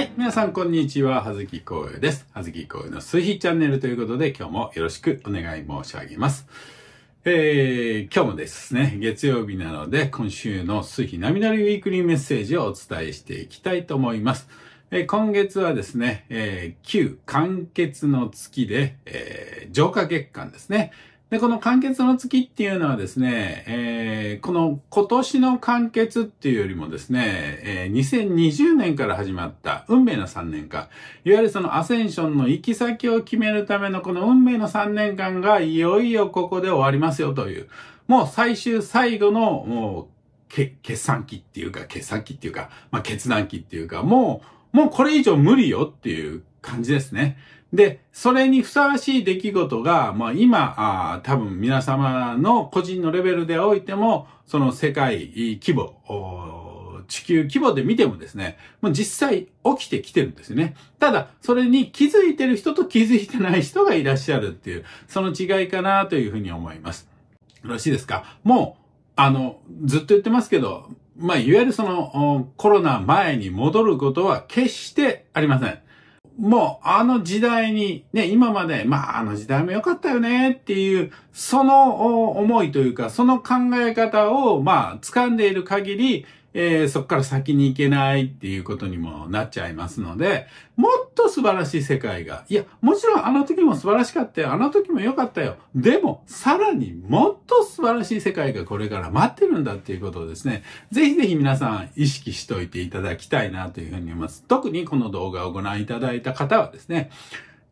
はい。皆さん、こんにちは。はずきこうです。はずきこうの水ひチャンネルということで、今日もよろしくお願い申し上げます。えー、今日もですね、月曜日なので、今週の水ひナミナリウィークリーメッセージをお伝えしていきたいと思います。えー、今月はですね、えー、旧完結の月で、えー、浄化月間ですね。で、この完結の月っていうのはですね、えー、この今年の完結っていうよりもですね、えー、2020年から始まった運命の3年間、いわゆるそのアセンションの行き先を決めるためのこの運命の3年間がいよいよここで終わりますよという、もう最終最後の、もう、決算期っていうか、決算期っていうか、まあ、決断期っていうか、もう、もうこれ以上無理よっていう感じですね。で、それにふさわしい出来事が、まあ今、あ多分皆様の個人のレベルでおいても、その世界規模、地球規模で見てもですね、もう実際起きてきてるんですね。ただ、それに気づいてる人と気づいてない人がいらっしゃるっていう、その違いかなというふうに思います。よろしいですかもう、あの、ずっと言ってますけど、まあ、いわゆるその、コロナ前に戻ることは決してありません。もうあの時代に、ね、今まで、まああの時代も良かったよねっていう、その思いというか、その考え方を、まあ掴んでいる限り、えー、そこから先に行けないっていうことにもなっちゃいますので、もっと素晴らしい世界が、いや、もちろんあの時も素晴らしかったよ、あの時も良かったよ、でも、さらにもっと素晴らしい世界がこれから待ってるんだっていうことをですね、ぜひぜひ皆さん意識しといていただきたいなというふうに思います。特にこの動画をご覧いただいた方はですね、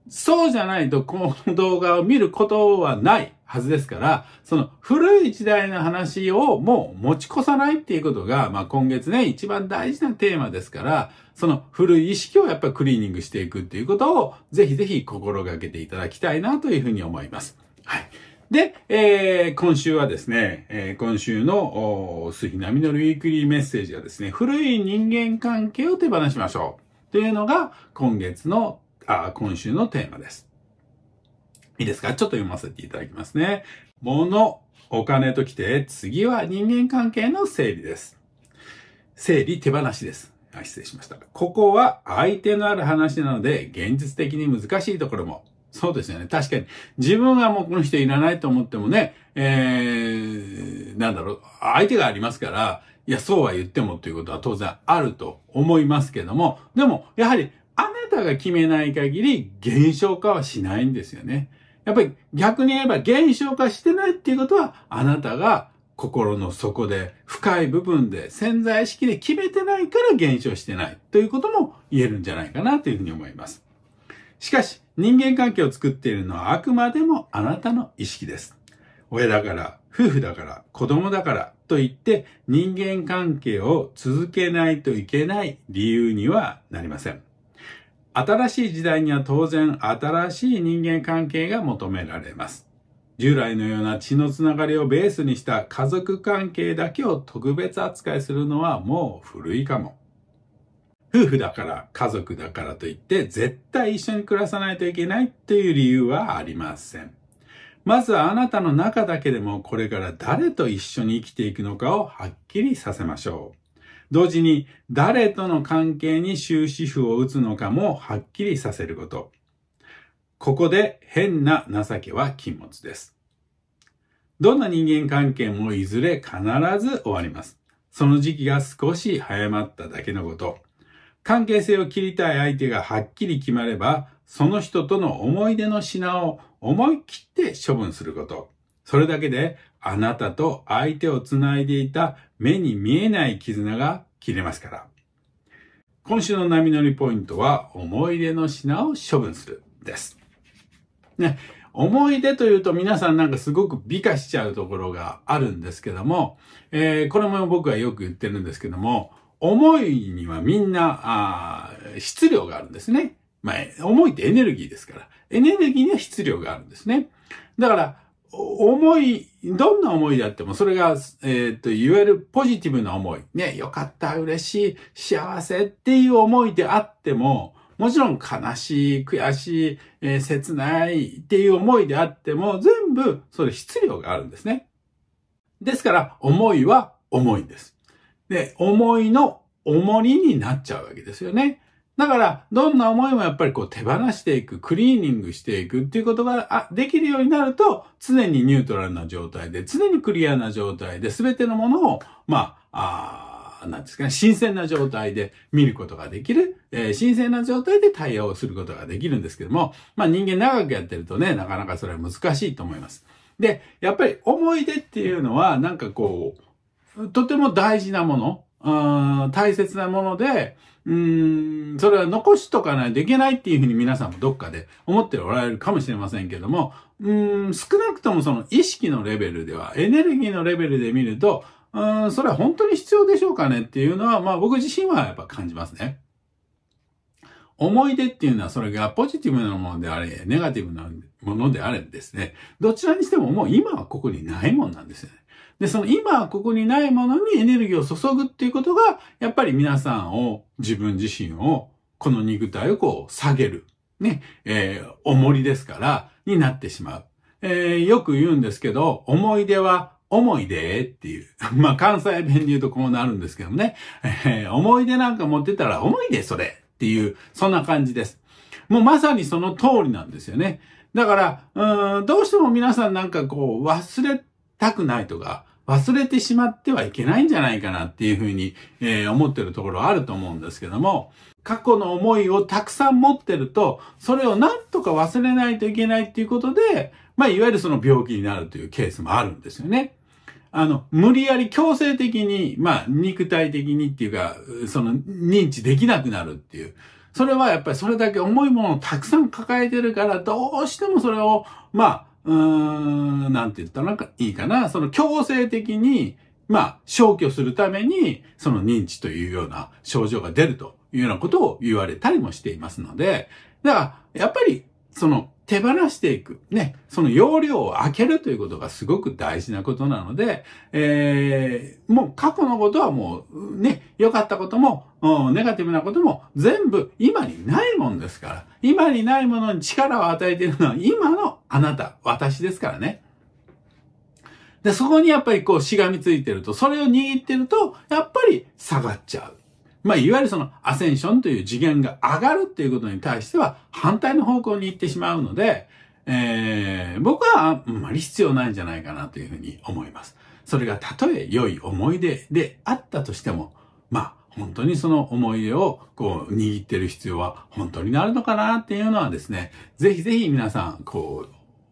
そうじゃないとこの動画を見ることはないはずですから、その古い時代の話をもう持ち越さないっていうことが、まあ今月ね、一番大事なテーマですから、その古い意識をやっぱりクリーニングしていくっていうことを、ぜひぜひ心がけていただきたいなというふうに思います。はい。で、えー、今週はですね、えー、今週の杉並のウィークリーメッセージはですね、古い人間関係を手放しましょう。というのが今月のあ今週のテーマです。いいですかちょっと読ませていただきますね。物、お金ときて、次は人間関係の整理です。整理手放しです。あ失礼しました。ここは相手のある話なので、現実的に難しいところも。そうですよね。確かに。自分はもうこの人いらないと思ってもね、えー、なんだろう、相手がありますから、いや、そうは言ってもということは当然あると思いますけども、でも、やはりあなたが決めない限り減少化はしないんですよね。やっぱり逆に言えば減少化してないっていうことは、あなたが心の底で深い部分で潜在意識で決めてないから減少してないということも言えるんじゃないかなというふうに思います。しかし、人間関係を作っているのはあくまでもあなたの意識です。親だから、夫婦だから、子供だからといって人間関係を続けないといけない理由にはなりません。新しい時代には当然新しい人間関係が求められます。従来のような血のつながりをベースにした家族関係だけを特別扱いするのはもう古いかも。夫婦だから家族だからといって絶対一緒に暮らさないといけないという理由はありません。まずはあなたの中だけでもこれから誰と一緒に生きていくのかをはっきりさせましょう。同時に誰との関係に終止符を打つのかもはっきりさせること。ここで変な情けは禁物です。どんな人間関係もいずれ必ず終わります。その時期が少し早まっただけのこと。関係性を切りたい相手がはっきり決まれば、その人との思い出の品を思い切って処分すること。それだけであなたと相手をつないでいた目に見えない絆が切れますから。今週の波乗りポイントは、思い出の品を処分するです。ね、思い出というと皆さんなんかすごく美化しちゃうところがあるんですけども、えー、これも僕はよく言ってるんですけども、思いにはみんな、あ質量があるんですね。まあ、思いってエネルギーですから、エネルギーには質量があるんですね。だから、思いどんな思いであっても、それが、えっ、ー、と、いわゆるポジティブな思い。ね、よかった、嬉しい、幸せっていう思いであっても、もちろん悲しい、悔しい、えー、切ないっていう思いであっても、全部、それ質量があるんですね。ですから、思いは重いんです。で、思いの重りになっちゃうわけですよね。だから、どんな思いもやっぱりこう手放していく、クリーニングしていくっていうことができるようになると、常にニュートラルな状態で、常にクリアな状態で、全てのものを、まあ、あなんですかね、新鮮な状態で見ることができる、えー、新鮮な状態で対応することができるんですけども、まあ人間長くやってるとね、なかなかそれは難しいと思います。で、やっぱり思い出っていうのは、なんかこう、とても大事なもの。大切なもので、うん、それは残しとかないといけないっていうふうに皆さんもどっかで思っておられるかもしれませんけども、うん、少なくともその意識のレベルでは、エネルギーのレベルで見ると、うん、それは本当に必要でしょうかねっていうのは、まあ僕自身はやっぱ感じますね。思い出っていうのはそれがポジティブなものであれ、ネガティブなものであれですね。どちらにしてももう今はここにないもんなんですよね。で、その今ここにないものにエネルギーを注ぐっていうことが、やっぱり皆さんを、自分自身を、この肉体をこう下げる。ね、えー、重りですから、になってしまう。えー、よく言うんですけど、思い出は思い出っていう。まあ、関西弁で言うとこうなるんですけどね。えー、思い出なんか持ってたら思い出それっていう、そんな感じです。もうまさにその通りなんですよね。だから、うん、どうしても皆さんなんかこう忘れたくないとか、忘れてしまってはいけないんじゃないかなっていうふうに、えー、思ってるところあると思うんですけども、過去の思いをたくさん持ってると、それをなんとか忘れないといけないっていうことで、まあ、いわゆるその病気になるというケースもあるんですよね。あの、無理やり強制的に、まあ、肉体的にっていうか、その、認知できなくなるっていう。それはやっぱりそれだけ重いものをたくさん抱えてるから、どうしてもそれを、まあ、うーん、なんて言ったらいいかな。その強制的に、まあ、消去するために、その認知というような症状が出るというようなことを言われたりもしていますので、だから、やっぱり、その、手放していく。ね。その容量を開けるということがすごく大事なことなので、えー、もう過去のことはもう、ね、良かったことも、うん、ネガティブなことも全部今にないもんですから。今にないものに力を与えているのは今のあなた、私ですからね。で、そこにやっぱりこうしがみついてると、それを握ってると、やっぱり下がっちゃう。まあ、いわゆるそのアセンションという次元が上がるっていうことに対しては反対の方向に行ってしまうので、えー、僕はあんまり必要ないんじゃないかなというふうに思います。それがたとえ良い思い出であったとしても、まあ、本当にその思い出をこう握ってる必要は本当になるのかなっていうのはですね、ぜひぜひ皆さん、こ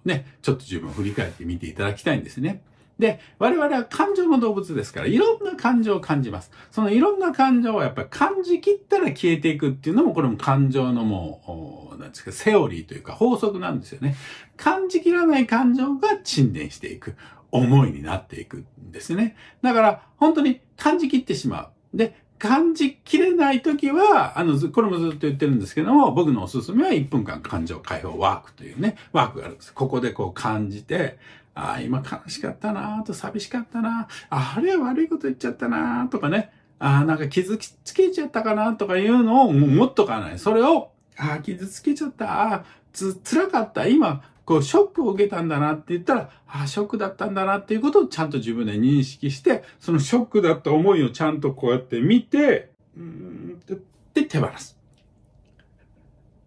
う、ね、ちょっと自分を振り返ってみていただきたいんですね。で、我々は感情の動物ですから、いろんな感情を感じます。そのいろんな感情をやっぱり感じきったら消えていくっていうのも、これも感情のもう、なんですか、セオリーというか法則なんですよね。感じきらない感情が沈殿していく。思いになっていくんですね。だから、本当に感じきってしまう。で、感じきれないときは、あの、これもずっと言ってるんですけども、僕のおすすめは1分間感情解放ワークというね、ワークがあるんです。ここでこう感じて、ああ、今悲しかったなと寂しかったなああれは悪いこと言っちゃったなとかね。ああ、なんか傷つけちゃったかなとかいうのをもっとかない。それを、ああ、傷つけちゃった。ああ、つ、辛かった。今、こう、ショックを受けたんだなって言ったら、ああ、ショックだったんだなっていうことをちゃんと自分で認識して、そのショックだった思いをちゃんとこうやって見て、うーん、って手放す。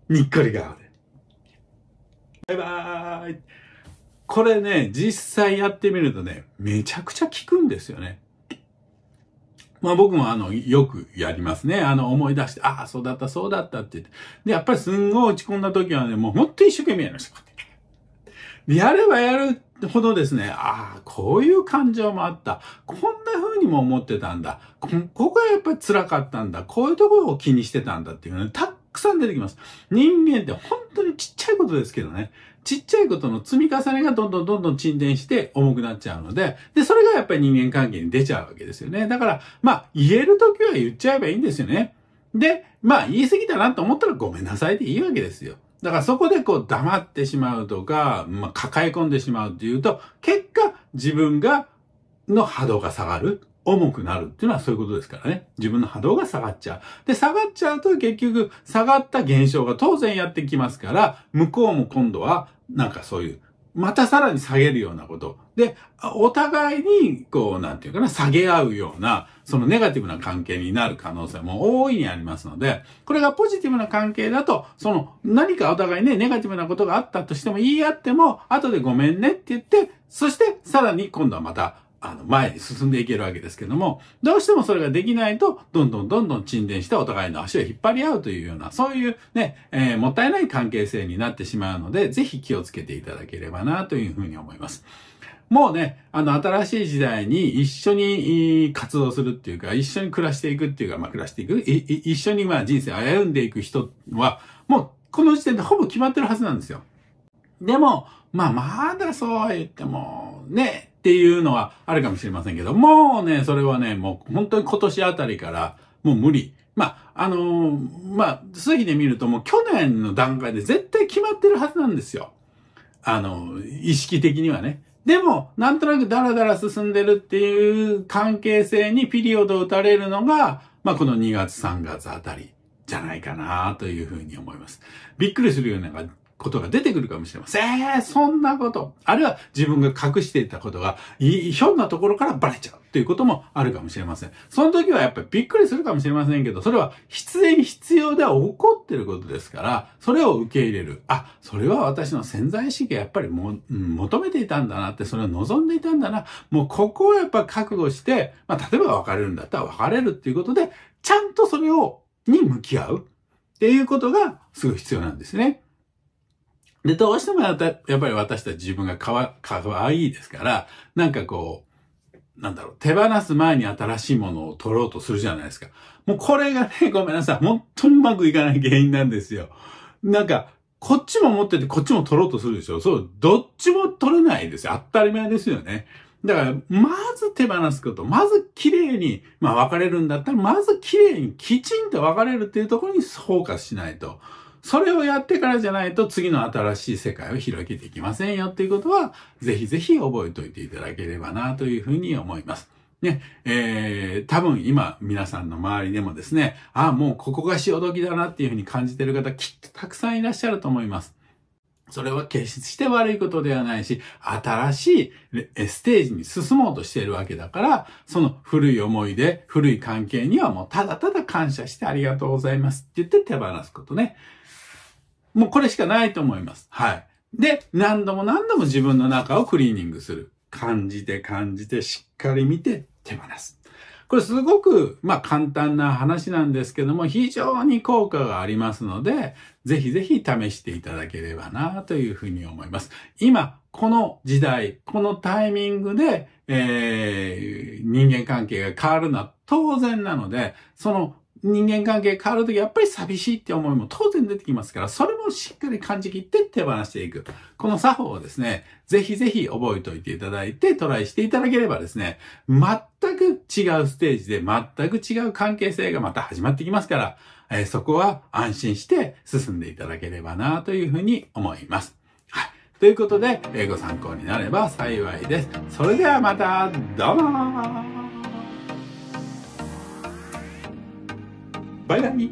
にっこり顔で。バイバーイ。これね、実際やってみるとね、めちゃくちゃ効くんですよね。まあ僕もあの、よくやりますね。あの、思い出して、ああ、そうだった、そうだったって言って。で、やっぱりすんごい落ち込んだ時はね、もうほんと一生懸命やりました。やればやるほどですね、ああ、こういう感情もあった。こんな風にも思ってたんだ。こ、こがやっぱり辛かったんだ。こういうところを気にしてたんだっていうのね、たくさん出てきます。人間って本当にちっちゃいことですけどね。ちっちゃいことの積み重ねがどんどんどんどん沈殿して重くなっちゃうので、で、それがやっぱり人間関係に出ちゃうわけですよね。だから、まあ、言える時は言っちゃえばいいんですよね。で、まあ、言い過ぎたなと思ったらごめんなさいでいいわけですよ。だからそこでこう黙ってしまうとか、まあ、抱え込んでしまうっていうと、結果自分が、の波動が下がる。重くなるっていうのはそういうことですからね。自分の波動が下がっちゃう。で、下がっちゃうと結局下がった現象が当然やってきますから、向こうも今度はなんかそういう、またさらに下げるようなこと。で、お互いに、こう、なんていうかな、下げ合うような、そのネガティブな関係になる可能性も大いにありますので、これがポジティブな関係だと、その、何かお互いね、ネガティブなことがあったとしても言い合っても、後でごめんねって言って、そして、さらに今度はまた、あの、前に進んでいけるわけですけども、どうしてもそれができないと、どんどんどんどん沈殿してお互いの足を引っ張り合うというような、そういうね、えー、もったいない関係性になってしまうので、ぜひ気をつけていただければな、というふうに思います。もうね、あの、新しい時代に一緒に活動するっていうか、一緒に暮らしていくっていうか、まあ、暮らしていく、いい、一緒にまあ人生を歩んでいく人は、もう、この時点でほぼ決まってるはずなんですよ。でも、まあ、まだそうは言っても、ね、っていうのはあるかもしれませんけど、もうね、それはね、もう本当に今年あたりからもう無理。まあ、あのー、まあ、推移で見るともう去年の段階で絶対決まってるはずなんですよ。あの、意識的にはね。でも、なんとなくダラダラ進んでるっていう関係性にピリオドを打たれるのが、まあ、この2月3月あたりじゃないかなというふうに思います。びっくりするような、ことが出てくるかもしれません。えー、そんなこと。あるいは自分が隠していたことが、ひょんなところからバレちゃうということもあるかもしれません。その時はやっぱりびっくりするかもしれませんけど、それは必然必要では起こってることですから、それを受け入れる。あ、それは私の潜在意識がやっぱりも、うん、求めていたんだなって、それを望んでいたんだな。もうここをやっぱ覚悟して、まあ、例えば別れるんだったら別れるっていうことで、ちゃんとそれを、に向き合う。っていうことがすごい必要なんですね。で、どうしてもやっぱり私たち自分がかわ、かわいいですから、なんかこう、なんだろう、手放す前に新しいものを取ろうとするじゃないですか。もうこれがね、ごめんなさい。本当にうまくいかない原因なんですよ。なんか、こっちも持っててこっちも取ろうとするでしょ。そう、どっちも取れないですよ。当たり前ですよね。だから、まず手放すこと、まず綺麗に、まあ別れるんだったら、まず綺麗にきちんと別れるっていうところにフォーカスしないと。それをやってからじゃないと次の新しい世界を広げていきませんよっていうことは、ぜひぜひ覚えておいていただければなというふうに思います。ね、えー、多分今皆さんの周りでもですね、ああ、もうここが潮時だなっていうふうに感じてる方きっとたくさんいらっしゃると思います。それは決して悪いことではないし、新しいステージに進もうとしているわけだから、その古い思い出、古い関係にはもうただただ感謝してありがとうございますって言って手放すことね。もうこれしかないと思います。はい。で、何度も何度も自分の中をクリーニングする。感じて感じてしっかり見て手放す。これすごく、まあ簡単な話なんですけども、非常に効果がありますので、ぜひぜひ試していただければなというふうに思います。今、この時代、このタイミングで、えー、人間関係が変わるのは当然なので、その人間関係変わるときやっぱり寂しいって思いも当然出てきますから、それもしっかり感じ切って手放していく。この作法をですね、ぜひぜひ覚えておいていただいてトライしていただければですね、全く違うステージで全く違う関係性がまた始まってきますから、えー、そこは安心して進んでいただければなというふうに思います。はい。ということで、えー、ご参考になれば幸いです。それではまた、どうもバイナミ